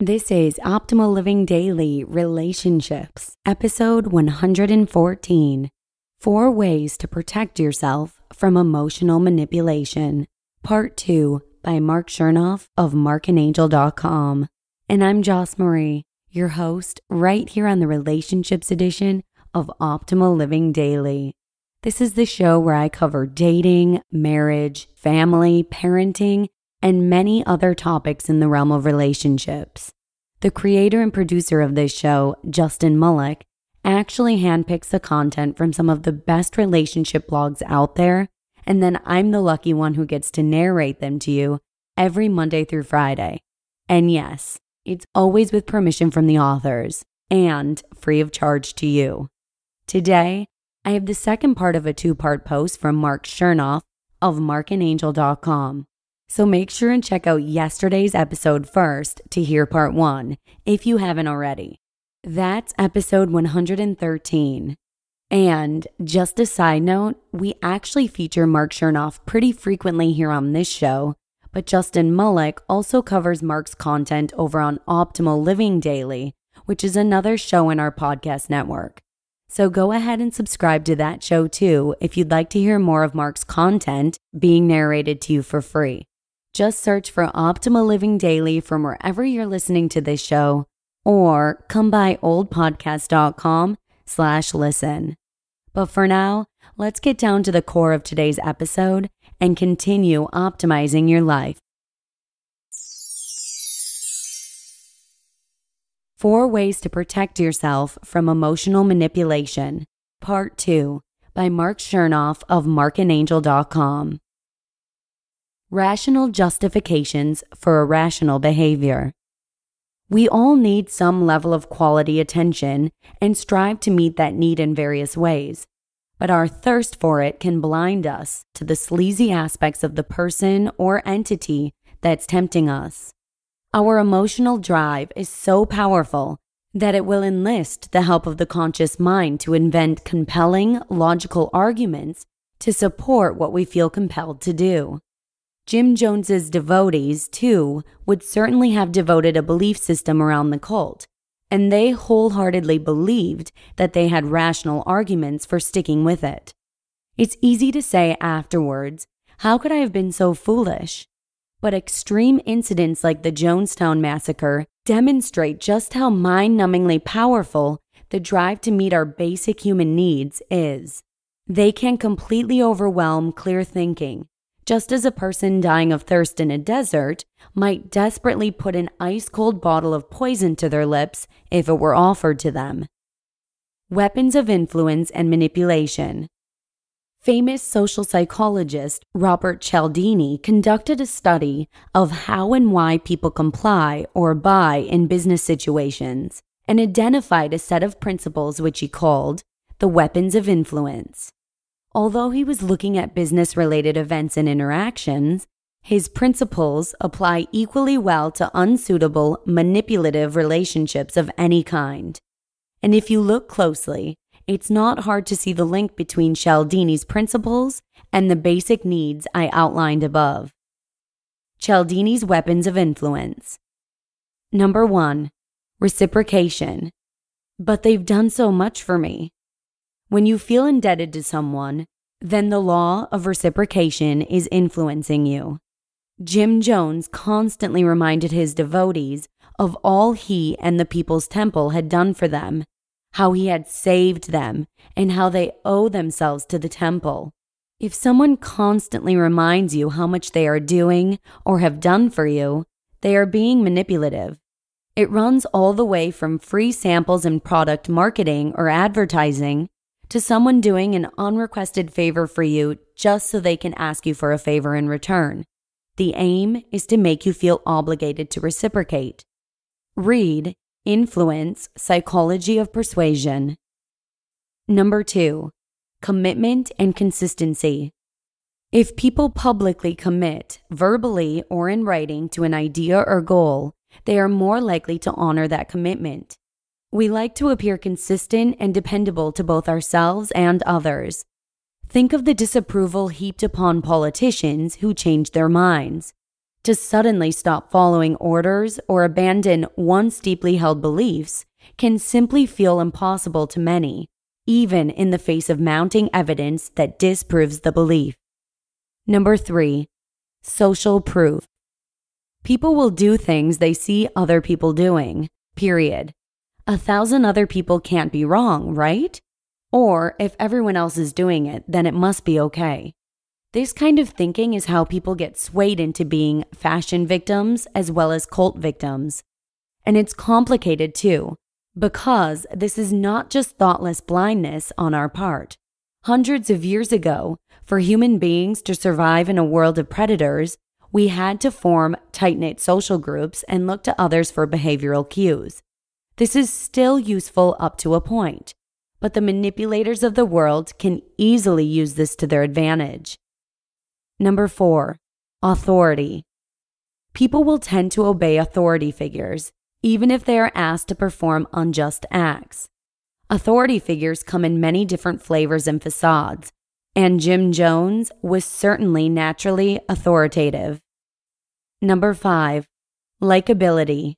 This is Optimal Living Daily Relationships, episode 114 Four Ways to Protect Yourself from Emotional Manipulation, part two by Mark Chernoff of markandangel.com. And I'm Joss Marie, your host, right here on the Relationships edition of Optimal Living Daily. This is the show where I cover dating, marriage, family, parenting, and many other topics in the realm of relationships. The creator and producer of this show, Justin Mullick, actually handpicks the content from some of the best relationship blogs out there, and then I'm the lucky one who gets to narrate them to you every Monday through Friday. And yes, it's always with permission from the authors and free of charge to you. Today, I have the second part of a two part post from Mark Chernoff of markandangel.com. So make sure and check out yesterday's episode first to hear part one, if you haven't already. That's episode 113. And just a side note, we actually feature Mark Chernoff pretty frequently here on this show, but Justin Mullick also covers Mark's content over on Optimal Living Daily, which is another show in our podcast network. So go ahead and subscribe to that show too if you'd like to hear more of Mark's content being narrated to you for free. Just search for Optimal Living Daily from wherever you're listening to this show or come by oldpodcast.com slash listen. But for now, let's get down to the core of today's episode and continue optimizing your life. Four Ways to Protect Yourself from Emotional Manipulation, Part 2 by Mark Chernoff of markandangel.com. Rational justifications for irrational behavior. We all need some level of quality attention and strive to meet that need in various ways, but our thirst for it can blind us to the sleazy aspects of the person or entity that's tempting us. Our emotional drive is so powerful that it will enlist the help of the conscious mind to invent compelling, logical arguments to support what we feel compelled to do. Jim Jones's devotees, too, would certainly have devoted a belief system around the cult, and they wholeheartedly believed that they had rational arguments for sticking with it. It's easy to say afterwards, how could I have been so foolish? But extreme incidents like the Jonestown Massacre demonstrate just how mind numbingly powerful the drive to meet our basic human needs is. They can completely overwhelm clear thinking just as a person dying of thirst in a desert might desperately put an ice cold bottle of poison to their lips if it were offered to them. Weapons of influence and manipulation. Famous social psychologist Robert Cialdini conducted a study of how and why people comply or buy in business situations and identified a set of principles which he called the weapons of influence. Although he was looking at business related events and interactions, his principles apply equally well to unsuitable, manipulative relationships of any kind. And if you look closely, it's not hard to see the link between Cialdini's principles and the basic needs I outlined above. Cialdini's weapons of influence. Number one, reciprocation. But they've done so much for me. When you feel indebted to someone, then the law of reciprocation is influencing you. Jim Jones constantly reminded his devotees of all he and the People's Temple had done for them, how he had saved them, and how they owe themselves to the temple. If someone constantly reminds you how much they are doing or have done for you, they are being manipulative. It runs all the way from free samples in product marketing or advertising to someone doing an unrequested favor for you just so they can ask you for a favor in return. The aim is to make you feel obligated to reciprocate. Read Influence Psychology of Persuasion. Number two, commitment and consistency. If people publicly commit, verbally or in writing, to an idea or goal, they are more likely to honor that commitment. We like to appear consistent and dependable to both ourselves and others. Think of the disapproval heaped upon politicians who change their minds. To suddenly stop following orders or abandon once deeply held beliefs can simply feel impossible to many, even in the face of mounting evidence that disproves the belief. Number three, social proof. People will do things they see other people doing, period a thousand other people can't be wrong, right? Or if everyone else is doing it, then it must be okay. This kind of thinking is how people get swayed into being fashion victims as well as cult victims. And it's complicated too, because this is not just thoughtless blindness on our part. Hundreds of years ago, for human beings to survive in a world of predators, we had to form tight knit social groups and look to others for behavioral cues. This is still useful up to a point, but the manipulators of the world can easily use this to their advantage. Number four, authority. People will tend to obey authority figures, even if they are asked to perform unjust acts. Authority figures come in many different flavors and facades, and Jim Jones was certainly naturally authoritative. Number five, likability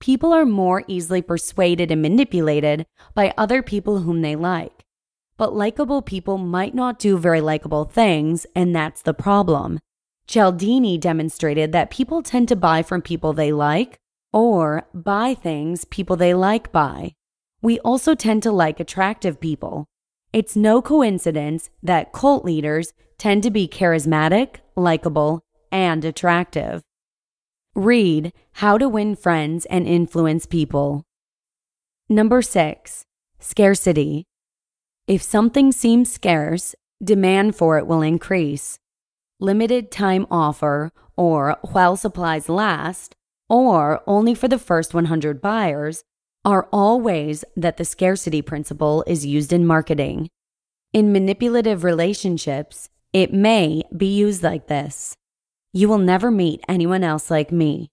people are more easily persuaded and manipulated by other people whom they like. But likable people might not do very likable things, and that's the problem. Cialdini demonstrated that people tend to buy from people they like or buy things people they like buy. We also tend to like attractive people. It's no coincidence that cult leaders tend to be charismatic, likable, and attractive. Read How to Win Friends and Influence People. Number six, scarcity. If something seems scarce, demand for it will increase. Limited time offer, or while supplies last, or only for the first 100 buyers, are all ways that the scarcity principle is used in marketing. In manipulative relationships, it may be used like this you will never meet anyone else like me.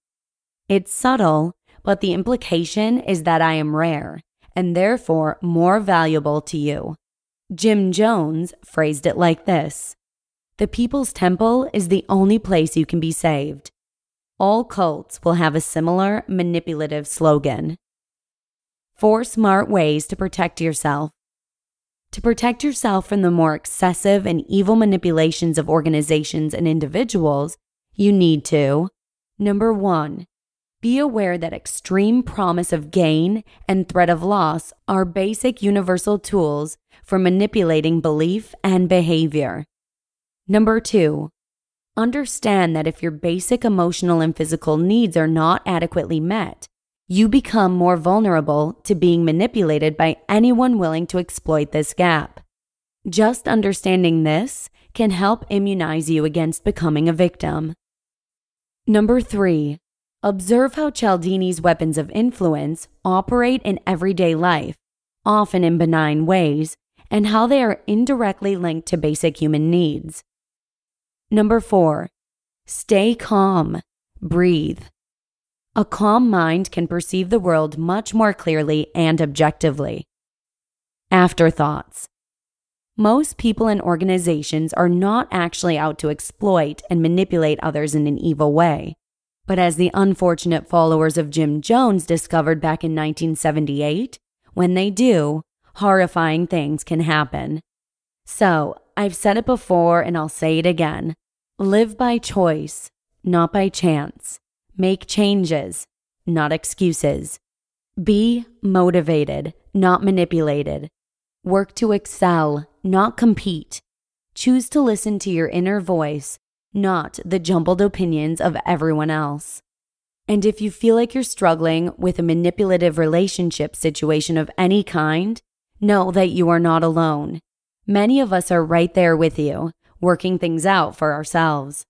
It's subtle, but the implication is that I am rare and therefore more valuable to you. Jim Jones phrased it like this The People's Temple is the only place you can be saved. All cults will have a similar manipulative slogan. Four smart ways to protect yourself. To protect yourself from the more excessive and evil manipulations of organizations and individuals, you need to. Number one, be aware that extreme promise of gain and threat of loss are basic universal tools for manipulating belief and behavior. Number two, understand that if your basic emotional and physical needs are not adequately met, you become more vulnerable to being manipulated by anyone willing to exploit this gap. Just understanding this can help immunize you against becoming a victim. Number 3. Observe how Cialdini's weapons of influence operate in everyday life, often in benign ways, and how they are indirectly linked to basic human needs. Number 4. Stay calm. Breathe. A calm mind can perceive the world much more clearly and objectively. Afterthoughts. Most people and organizations are not actually out to exploit and manipulate others in an evil way. But as the unfortunate followers of Jim Jones discovered back in 1978, when they do, horrifying things can happen. So, I've said it before and I'll say it again live by choice, not by chance. Make changes, not excuses. Be motivated, not manipulated. Work to excel, not compete. Choose to listen to your inner voice, not the jumbled opinions of everyone else. And if you feel like you're struggling with a manipulative relationship situation of any kind, know that you are not alone. Many of us are right there with you, working things out for ourselves.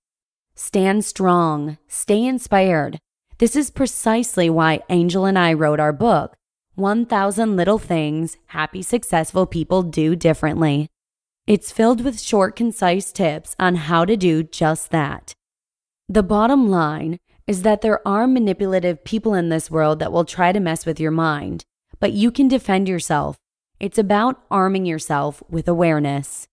Stand strong, stay inspired. This is precisely why Angel and I wrote our book, 1000 Little Things Happy Successful People Do Differently. It's filled with short, concise tips on how to do just that. The bottom line is that there are manipulative people in this world that will try to mess with your mind, but you can defend yourself. It's about arming yourself with awareness.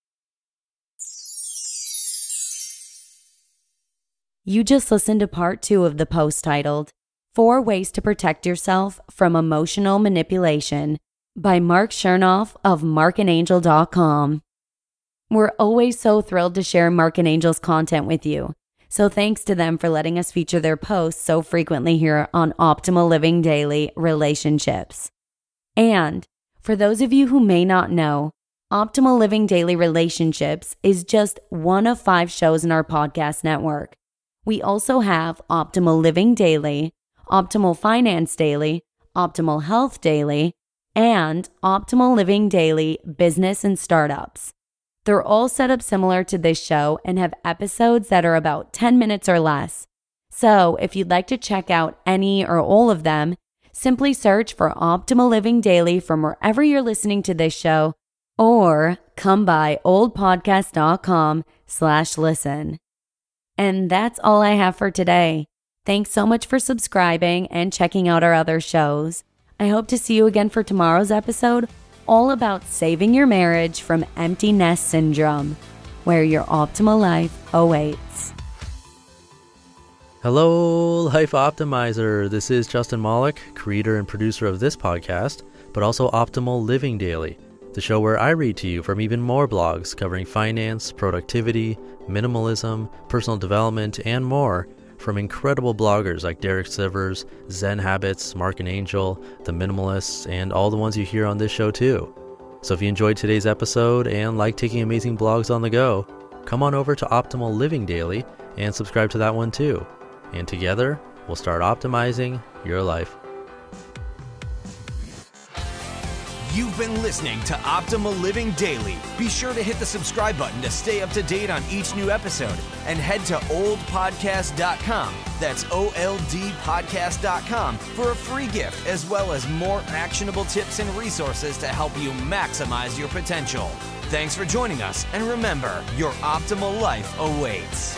You just listened to part two of the post titled, Four Ways to Protect Yourself from Emotional Manipulation by Mark Chernoff of markandangel.com. We're always so thrilled to share Mark and Angel's content with you. So thanks to them for letting us feature their posts so frequently here on Optimal Living Daily Relationships. And for those of you who may not know, Optimal Living Daily Relationships is just one of five shows in our podcast network. We also have Optimal Living Daily, Optimal Finance Daily, Optimal Health Daily, and Optimal Living Daily Business and Startups. They're all set up similar to this show and have episodes that are about 10 minutes or less. So if you'd like to check out any or all of them, simply search for Optimal Living Daily from wherever you're listening to this show or come by oldpodcast.com slash listen. And that's all I have for today. Thanks so much for subscribing and checking out our other shows. I hope to see you again for tomorrow's episode, all about saving your marriage from empty nest syndrome, where your optimal life awaits. Hello, Life Optimizer. This is Justin Mollick, creator and producer of this podcast, but also Optimal Living Daily, the show where I read to you from even more blogs covering finance, productivity, minimalism, personal development, and more from incredible bloggers like Derek Sivers, Zen Habits, Mark and Angel, The Minimalists, and all the ones you hear on this show too. So if you enjoyed today's episode and like taking amazing blogs on the go, come on over to Optimal Living Daily and subscribe to that one too. And together, we'll start optimizing your life. You've been listening to Optimal Living Daily. Be sure to hit the subscribe button to stay up to date on each new episode and head to oldpodcast.com. That's OLDpodcast.com for a free gift as well as more actionable tips and resources to help you maximize your potential. Thanks for joining us, and remember, your optimal life awaits.